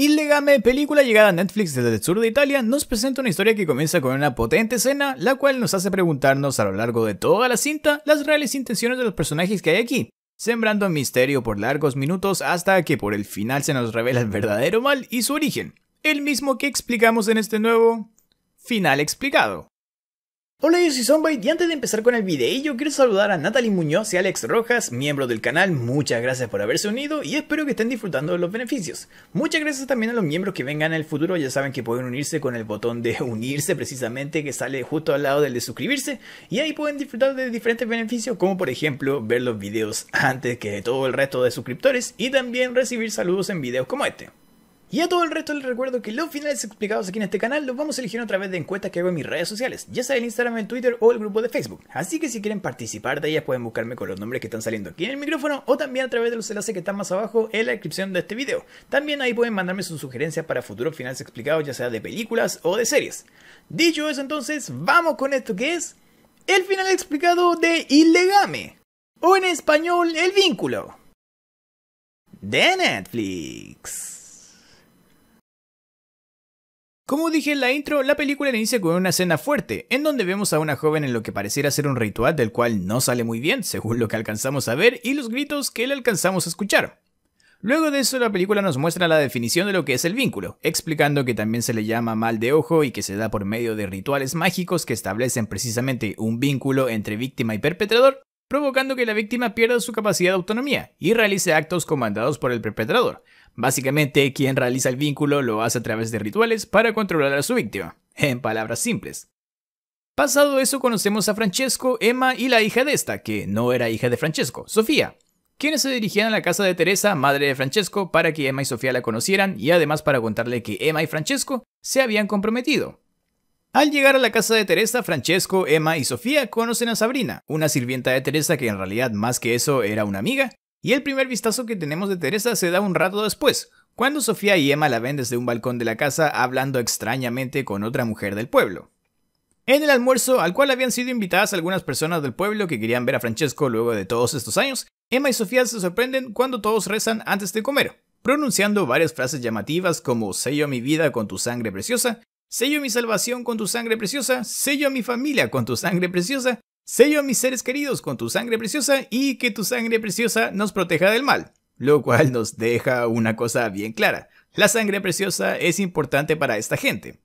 Illegame, película llegada a Netflix desde el sur de Italia, nos presenta una historia que comienza con una potente escena, la cual nos hace preguntarnos a lo largo de toda la cinta las reales intenciones de los personajes que hay aquí, sembrando misterio por largos minutos hasta que por el final se nos revela el verdadero mal y su origen, el mismo que explicamos en este nuevo final explicado. Hola, yo soy Zombie y antes de empezar con el video quiero saludar a Natalie Muñoz y Alex Rojas, miembros del canal, muchas gracias por haberse unido y espero que estén disfrutando de los beneficios. Muchas gracias también a los miembros que vengan en el futuro, ya saben que pueden unirse con el botón de unirse precisamente que sale justo al lado del de suscribirse y ahí pueden disfrutar de diferentes beneficios como por ejemplo ver los videos antes que todo el resto de suscriptores y también recibir saludos en videos como este. Y a todo el resto les recuerdo que los finales explicados aquí en este canal los vamos a elegir a través de encuestas que hago en mis redes sociales, ya sea en Instagram, en Twitter o el grupo de Facebook. Así que si quieren participar de ellas pueden buscarme con los nombres que están saliendo aquí en el micrófono o también a través de los enlaces que están más abajo en la descripción de este video. También ahí pueden mandarme sus sugerencias para futuros finales explicados, ya sea de películas o de series. Dicho eso entonces, vamos con esto que es el final explicado de Illegame, o en español El Vínculo, de Netflix. Como dije en la intro, la película inicia con una escena fuerte, en donde vemos a una joven en lo que pareciera ser un ritual del cual no sale muy bien, según lo que alcanzamos a ver y los gritos que le alcanzamos a escuchar. Luego de eso, la película nos muestra la definición de lo que es el vínculo, explicando que también se le llama mal de ojo y que se da por medio de rituales mágicos que establecen precisamente un vínculo entre víctima y perpetrador, provocando que la víctima pierda su capacidad de autonomía y realice actos comandados por el perpetrador. Básicamente, quien realiza el vínculo lo hace a través de rituales para controlar a su víctima, en palabras simples. Pasado eso, conocemos a Francesco, Emma y la hija de esta, que no era hija de Francesco, Sofía, quienes se dirigían a la casa de Teresa, madre de Francesco, para que Emma y Sofía la conocieran y además para contarle que Emma y Francesco se habían comprometido. Al llegar a la casa de Teresa, Francesco, Emma y Sofía conocen a Sabrina, una sirvienta de Teresa que en realidad más que eso era una amiga, y el primer vistazo que tenemos de Teresa se da un rato después, cuando Sofía y Emma la ven desde un balcón de la casa hablando extrañamente con otra mujer del pueblo. En el almuerzo, al cual habían sido invitadas algunas personas del pueblo que querían ver a Francesco luego de todos estos años, Emma y Sofía se sorprenden cuando todos rezan antes de comer, pronunciando varias frases llamativas como sello mi vida con tu sangre preciosa Sello mi salvación con tu sangre preciosa, sello a mi familia con tu sangre preciosa, sello a mis seres queridos con tu sangre preciosa y que tu sangre preciosa nos proteja del mal. Lo cual nos deja una cosa bien clara. La sangre preciosa es importante para esta gente.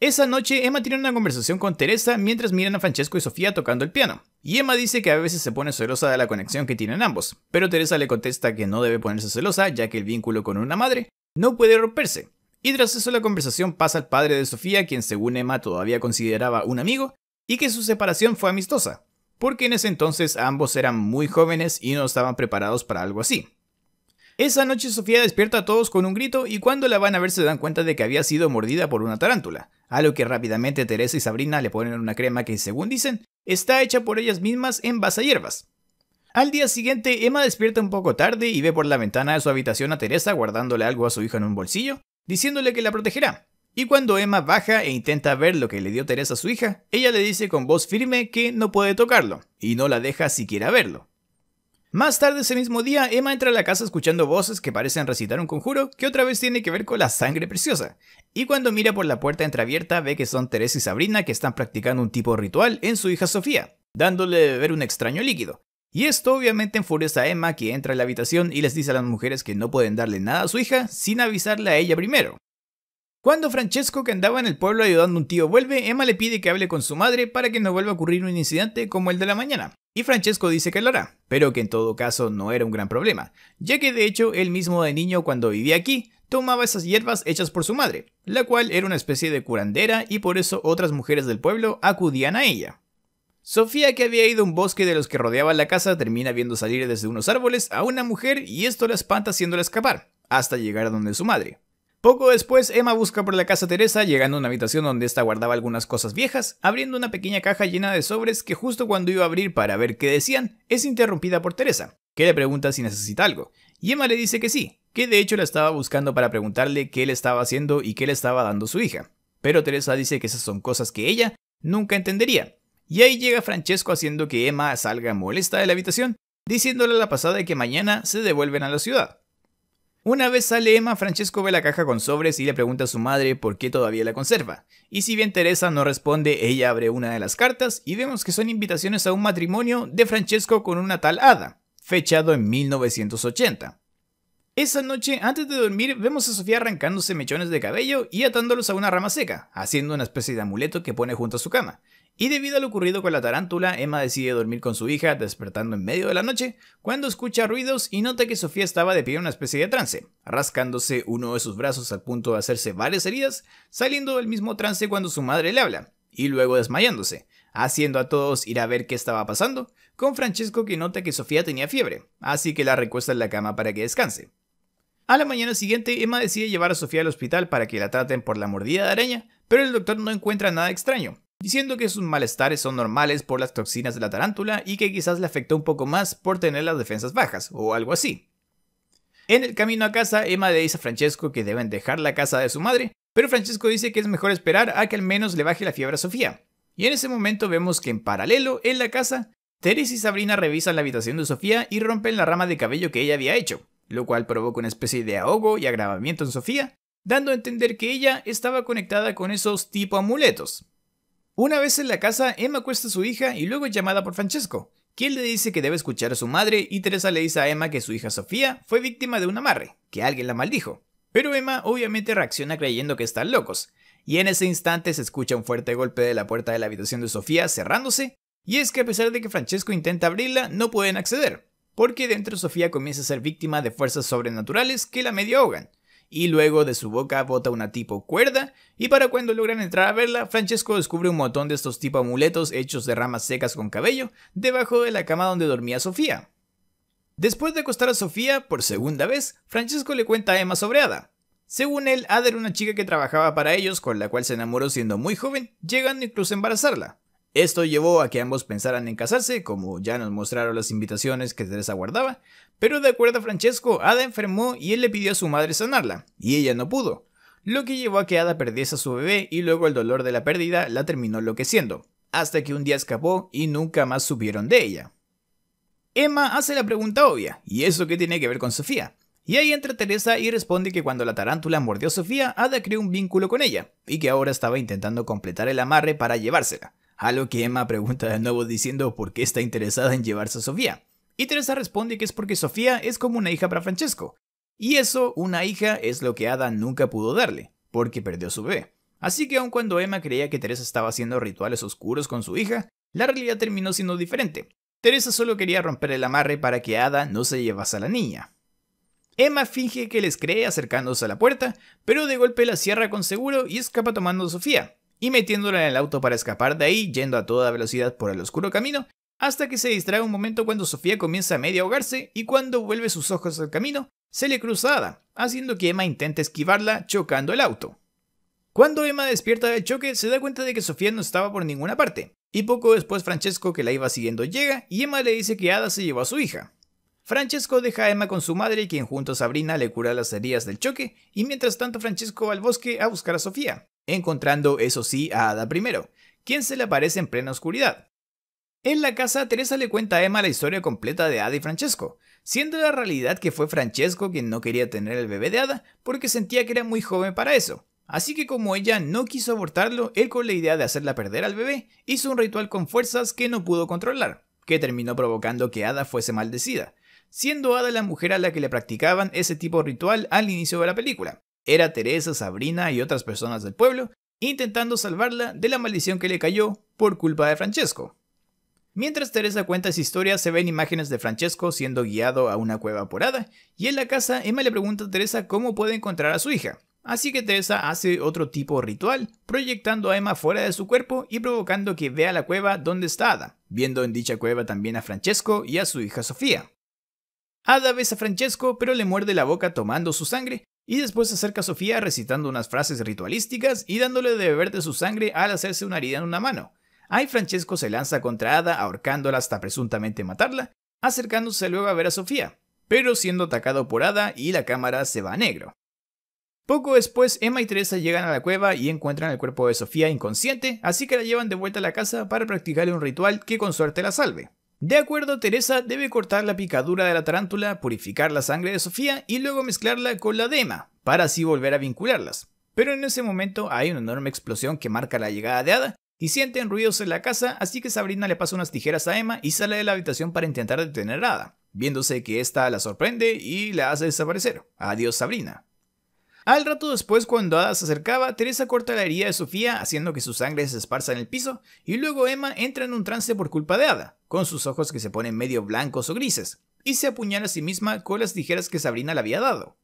Esa noche Emma tiene una conversación con Teresa mientras miran a Francesco y Sofía tocando el piano. Y Emma dice que a veces se pone celosa de la conexión que tienen ambos, pero Teresa le contesta que no debe ponerse celosa ya que el vínculo con una madre no puede romperse, y tras eso la conversación pasa al padre de Sofía, quien según Emma todavía consideraba un amigo, y que su separación fue amistosa, porque en ese entonces ambos eran muy jóvenes y no estaban preparados para algo así. Esa noche Sofía despierta a todos con un grito y cuando la van a ver se dan cuenta de que había sido mordida por una tarántula, a lo que rápidamente Teresa y Sabrina le ponen una crema que según dicen está hecha por ellas mismas en base a hierbas. Al día siguiente Emma despierta un poco tarde y ve por la ventana de su habitación a Teresa guardándole algo a su hija en un bolsillo, diciéndole que la protegerá. Y cuando Emma baja e intenta ver lo que le dio Teresa a su hija, ella le dice con voz firme que no puede tocarlo, y no la deja siquiera verlo. Más tarde ese mismo día, Emma entra a la casa escuchando voces que parecen recitar un conjuro que otra vez tiene que ver con la sangre preciosa. Y cuando mira por la puerta entreabierta, ve que son Teresa y Sabrina que están practicando un tipo ritual en su hija Sofía, dándole de beber un extraño líquido. Y esto obviamente enfurece a Emma que entra a la habitación y les dice a las mujeres que no pueden darle nada a su hija sin avisarle a ella primero. Cuando Francesco que andaba en el pueblo ayudando a un tío vuelve, Emma le pide que hable con su madre para que no vuelva a ocurrir un incidente como el de la mañana. Y Francesco dice que lo hará, pero que en todo caso no era un gran problema, ya que de hecho él mismo de niño cuando vivía aquí tomaba esas hierbas hechas por su madre, la cual era una especie de curandera y por eso otras mujeres del pueblo acudían a ella. Sofía, que había ido a un bosque de los que rodeaba la casa, termina viendo salir desde unos árboles a una mujer y esto la espanta haciéndola escapar, hasta llegar a donde su madre. Poco después, Emma busca por la casa Teresa, llegando a una habitación donde ésta guardaba algunas cosas viejas, abriendo una pequeña caja llena de sobres que justo cuando iba a abrir para ver qué decían, es interrumpida por Teresa, que le pregunta si necesita algo, y Emma le dice que sí, que de hecho la estaba buscando para preguntarle qué le estaba haciendo y qué le estaba dando su hija. Pero Teresa dice que esas son cosas que ella nunca entendería, y ahí llega Francesco haciendo que Emma salga molesta de la habitación, diciéndole a la pasada que mañana se devuelven a la ciudad. Una vez sale Emma, Francesco ve la caja con sobres y le pregunta a su madre por qué todavía la conserva. Y si bien Teresa no responde, ella abre una de las cartas y vemos que son invitaciones a un matrimonio de Francesco con una tal Ada, fechado en 1980. Esa noche, antes de dormir, vemos a Sofía arrancándose mechones de cabello y atándolos a una rama seca, haciendo una especie de amuleto que pone junto a su cama. Y debido a lo ocurrido con la tarántula, Emma decide dormir con su hija, despertando en medio de la noche, cuando escucha ruidos y nota que Sofía estaba de pie en una especie de trance, rascándose uno de sus brazos al punto de hacerse varias heridas, saliendo del mismo trance cuando su madre le habla, y luego desmayándose, haciendo a todos ir a ver qué estaba pasando, con Francesco que nota que Sofía tenía fiebre, así que la recuesta en la cama para que descanse. A la mañana siguiente, Emma decide llevar a Sofía al hospital para que la traten por la mordida de araña, pero el doctor no encuentra nada extraño, diciendo que sus malestares son normales por las toxinas de la tarántula y que quizás le afectó un poco más por tener las defensas bajas, o algo así. En el camino a casa, Emma le dice a Francesco que deben dejar la casa de su madre, pero Francesco dice que es mejor esperar a que al menos le baje la fiebre a Sofía. Y en ese momento vemos que en paralelo, en la casa, Teresa y Sabrina revisan la habitación de Sofía y rompen la rama de cabello que ella había hecho lo cual provoca una especie de ahogo y agravamiento en Sofía, dando a entender que ella estaba conectada con esos tipo amuletos. Una vez en la casa, Emma acuesta a su hija y luego es llamada por Francesco, quien le dice que debe escuchar a su madre y Teresa le dice a Emma que su hija Sofía fue víctima de un amarre, que alguien la maldijo. Pero Emma obviamente reacciona creyendo que están locos, y en ese instante se escucha un fuerte golpe de la puerta de la habitación de Sofía cerrándose, y es que a pesar de que Francesco intenta abrirla, no pueden acceder, porque dentro Sofía comienza a ser víctima de fuerzas sobrenaturales que la medio ahogan. Y luego de su boca bota una tipo cuerda, y para cuando logran entrar a verla, Francesco descubre un montón de estos tipo amuletos hechos de ramas secas con cabello debajo de la cama donde dormía Sofía. Después de acostar a Sofía por segunda vez, Francesco le cuenta a Emma sobre Ada. Según él, Ada era una chica que trabajaba para ellos, con la cual se enamoró siendo muy joven, llegando incluso a embarazarla. Esto llevó a que ambos pensaran en casarse, como ya nos mostraron las invitaciones que Teresa guardaba, pero de acuerdo a Francesco, Ada enfermó y él le pidió a su madre sanarla, y ella no pudo, lo que llevó a que Ada perdiese a su bebé y luego el dolor de la pérdida la terminó enloqueciendo, hasta que un día escapó y nunca más supieron de ella. Emma hace la pregunta obvia, ¿y eso qué tiene que ver con Sofía? Y ahí entra Teresa y responde que cuando la tarántula mordió a Sofía, Ada creó un vínculo con ella, y que ahora estaba intentando completar el amarre para llevársela. A lo que Emma pregunta de nuevo diciendo por qué está interesada en llevarse a Sofía. Y Teresa responde que es porque Sofía es como una hija para Francesco. Y eso, una hija, es lo que Ada nunca pudo darle, porque perdió su bebé. Así que aun cuando Emma creía que Teresa estaba haciendo rituales oscuros con su hija, la realidad terminó siendo diferente. Teresa solo quería romper el amarre para que Ada no se llevase a la niña. Emma finge que les cree acercándose a la puerta, pero de golpe la cierra con seguro y escapa tomando a Sofía, y metiéndola en el auto para escapar de ahí yendo a toda velocidad por el oscuro camino, hasta que se distrae un momento cuando Sofía comienza a medio ahogarse y cuando vuelve sus ojos al camino, se le cruza Ada, haciendo que Emma intente esquivarla chocando el auto. Cuando Emma despierta del choque, se da cuenta de que Sofía no estaba por ninguna parte, y poco después Francesco que la iba siguiendo llega y Emma le dice que Ada se llevó a su hija. Francesco deja a Emma con su madre, quien junto a Sabrina le cura las heridas del choque, y mientras tanto Francesco va al bosque a buscar a Sofía, encontrando eso sí a Ada primero, quien se le aparece en plena oscuridad. En la casa, Teresa le cuenta a Emma la historia completa de Ada y Francesco, siendo la realidad que fue Francesco quien no quería tener el bebé de Ada porque sentía que era muy joven para eso. Así que como ella no quiso abortarlo, él con la idea de hacerla perder al bebé, hizo un ritual con fuerzas que no pudo controlar, que terminó provocando que Ada fuese maldecida, siendo Ada la mujer a la que le practicaban ese tipo de ritual al inicio de la película. Era Teresa, Sabrina y otras personas del pueblo intentando salvarla de la maldición que le cayó por culpa de Francesco. Mientras Teresa cuenta esa historia, se ven imágenes de Francesco siendo guiado a una cueva por Ada y en la casa Emma le pregunta a Teresa cómo puede encontrar a su hija. Así que Teresa hace otro tipo de ritual, proyectando a Emma fuera de su cuerpo y provocando que vea la cueva donde está Ada, viendo en dicha cueva también a Francesco y a su hija Sofía. Ada besa a Francesco, pero le muerde la boca tomando su sangre, y después se acerca a Sofía recitando unas frases ritualísticas y dándole de beber de su sangre al hacerse una herida en una mano. Ahí Francesco se lanza contra Ada ahorcándola hasta presuntamente matarla, acercándose luego a ver a Sofía, pero siendo atacado por Ada y la cámara se va a negro. Poco después, Emma y Teresa llegan a la cueva y encuentran el cuerpo de Sofía inconsciente, así que la llevan de vuelta a la casa para practicarle un ritual que con suerte la salve. De acuerdo, Teresa debe cortar la picadura de la tarántula, purificar la sangre de Sofía y luego mezclarla con la de Emma, para así volver a vincularlas. Pero en ese momento hay una enorme explosión que marca la llegada de Ada y sienten ruidos en la casa, así que Sabrina le pasa unas tijeras a Emma y sale de la habitación para intentar detener a Ada, viéndose que esta la sorprende y la hace desaparecer. Adiós Sabrina. Al rato después, cuando Ada se acercaba, Teresa corta la herida de Sofía, haciendo que su sangre se esparza en el piso, y luego Emma entra en un trance por culpa de Ada, con sus ojos que se ponen medio blancos o grises, y se apuñala a sí misma con las tijeras que Sabrina le había dado.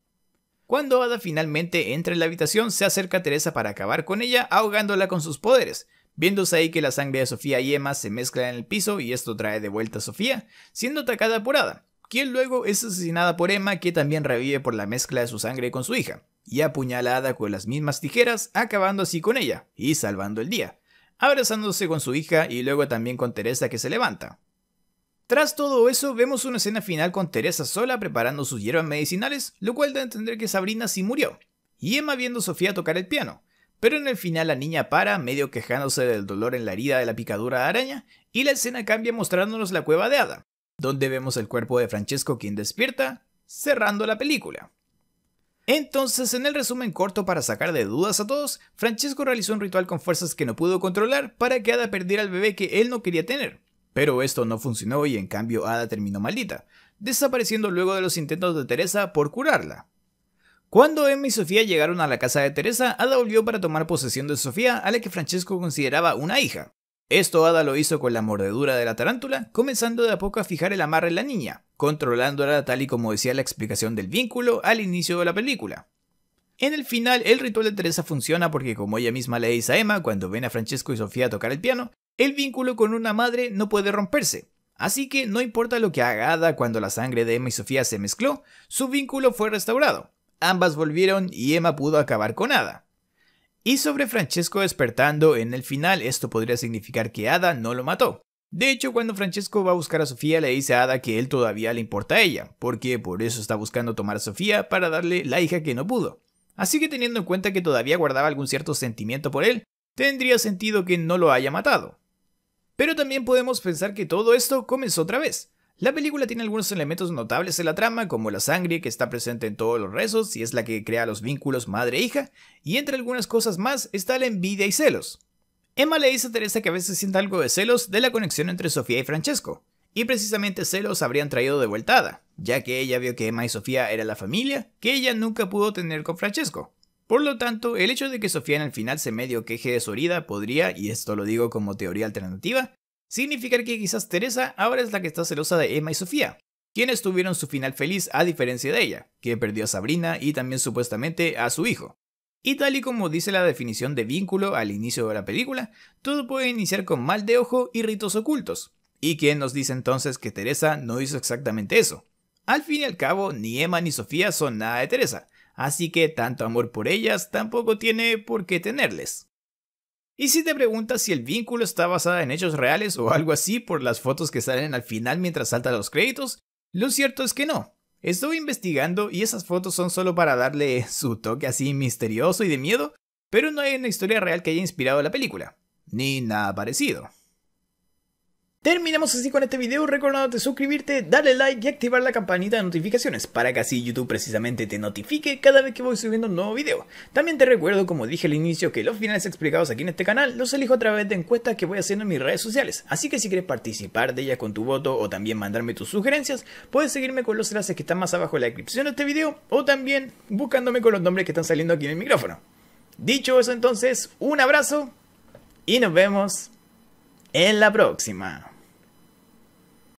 Cuando Ada finalmente entra en la habitación, se acerca a Teresa para acabar con ella, ahogándola con sus poderes, viéndose ahí que la sangre de Sofía y Emma se mezcla en el piso y esto trae de vuelta a Sofía, siendo atacada por Ada, quien luego es asesinada por Emma, que también revive por la mezcla de su sangre con su hija y apuñalada con las mismas tijeras, acabando así con ella y salvando el día, abrazándose con su hija y luego también con Teresa que se levanta. Tras todo eso, vemos una escena final con Teresa sola preparando sus hierbas medicinales, lo cual da a entender que Sabrina sí murió, y Emma viendo a Sofía tocar el piano, pero en el final la niña para, medio quejándose del dolor en la herida de la picadura de araña, y la escena cambia mostrándonos la cueva de Ada, donde vemos el cuerpo de Francesco quien despierta, cerrando la película. Entonces, en el resumen corto para sacar de dudas a todos, Francesco realizó un ritual con fuerzas que no pudo controlar para que Ada perdiera al bebé que él no quería tener. Pero esto no funcionó y en cambio Ada terminó maldita, desapareciendo luego de los intentos de Teresa por curarla. Cuando Emma y Sofía llegaron a la casa de Teresa, Ada volvió para tomar posesión de Sofía, a la que Francesco consideraba una hija. Esto Ada lo hizo con la mordedura de la tarántula, comenzando de a poco a fijar el amarre en la niña, controlándola tal y como decía la explicación del vínculo al inicio de la película. En el final, el ritual de Teresa funciona porque, como ella misma le dice a Emma cuando ven a Francesco y Sofía tocar el piano, el vínculo con una madre no puede romperse. Así que no importa lo que haga Ada cuando la sangre de Emma y Sofía se mezcló, su vínculo fue restaurado. Ambas volvieron y Emma pudo acabar con Ada. Y sobre Francesco despertando en el final, esto podría significar que Ada no lo mató. De hecho, cuando Francesco va a buscar a Sofía, le dice a Ada que él todavía le importa a ella, porque por eso está buscando tomar a Sofía para darle la hija que no pudo. Así que teniendo en cuenta que todavía guardaba algún cierto sentimiento por él, tendría sentido que no lo haya matado. Pero también podemos pensar que todo esto comenzó otra vez, la película tiene algunos elementos notables en la trama, como la sangre que está presente en todos los rezos y es la que crea los vínculos madre-hija, e y entre algunas cosas más está la envidia y celos. Emma le dice a Teresa que a veces siente algo de celos de la conexión entre Sofía y Francesco, y precisamente celos habrían traído de vuelta ya que ella vio que Emma y Sofía eran la familia que ella nunca pudo tener con Francesco. Por lo tanto, el hecho de que Sofía en el final se medio queje de su herida podría, y esto lo digo como teoría alternativa, significar que quizás Teresa ahora es la que está celosa de Emma y Sofía, quienes tuvieron su final feliz a diferencia de ella, que perdió a Sabrina y también supuestamente a su hijo. Y tal y como dice la definición de vínculo al inicio de la película, todo puede iniciar con mal de ojo y ritos ocultos. ¿Y quién nos dice entonces que Teresa no hizo exactamente eso? Al fin y al cabo, ni Emma ni Sofía son nada de Teresa, así que tanto amor por ellas tampoco tiene por qué tenerles. Y si te preguntas si el vínculo está basado en hechos reales o algo así por las fotos que salen al final mientras saltan los créditos, lo cierto es que no. Estuve investigando y esas fotos son solo para darle su toque así misterioso y de miedo, pero no hay una historia real que haya inspirado la película, ni nada parecido. Terminamos así con este video, recordándote suscribirte, darle like y activar la campanita de notificaciones para que así YouTube precisamente te notifique cada vez que voy subiendo un nuevo video. También te recuerdo, como dije al inicio, que los finales explicados aquí en este canal los elijo a través de encuestas que voy haciendo en mis redes sociales, así que si quieres participar de ellas con tu voto o también mandarme tus sugerencias, puedes seguirme con los enlaces que están más abajo en la descripción de este video o también buscándome con los nombres que están saliendo aquí en el micrófono. Dicho eso entonces, un abrazo y nos vemos en la próxima.